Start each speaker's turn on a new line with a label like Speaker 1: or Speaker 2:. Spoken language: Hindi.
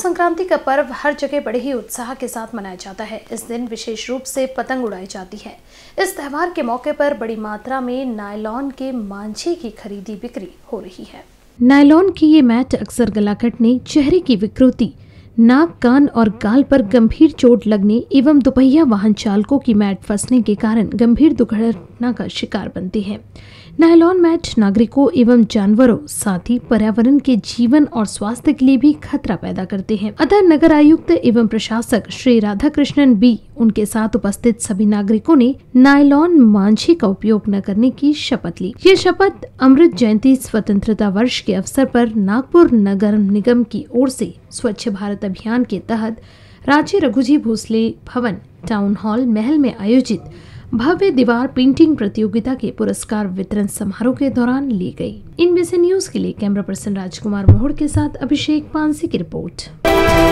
Speaker 1: संक्रांति का पर्व हर जगह बड़े ही उत्साह के साथ मनाया जाता है इस दिन विशेष रूप से पतंग उड़ाई जाती है इस त्यौहार के मौके पर बड़ी मात्रा में नायलॉन के मांझे की खरीदी बिक्री हो रही है नायलॉन की ये मैट अक्सर गला कटने चेहरे की विकृति नाक कान और गाल पर गंभीर चोट लगने एवं दोपहिया वाहन चालकों की मैट फंसने के कारण गंभीर दुर्घटना का शिकार बनती है नायलॉन मैट नागरिकों एवं जानवरों साथ ही पर्यावरण के जीवन और स्वास्थ्य के लिए भी खतरा पैदा करते हैं अतः नगर आयुक्त एवं प्रशासक श्री राधा कृष्णन बी उनके साथ उपस्थित सभी नागरिकों ने नायलॉन मांझी का उपयोग न करने की शपथ ली ये शपथ अमृत जयंती स्वतंत्रता वर्ष के अवसर पर नागपुर नगर निगम की ओर से स्वच्छ भारत अभियान के तहत रांची रघुजी भोसले भवन टाउन हॉल महल में आयोजित भव्य दीवार पेंटिंग प्रतियोगिता के पुरस्कार वितरण समारोह के दौरान ली गई इनबीसी न्यूज के लिए कैमरा पर्सन राजकुमार मोहड़ के साथ अभिषेक पांसी की रिपोर्ट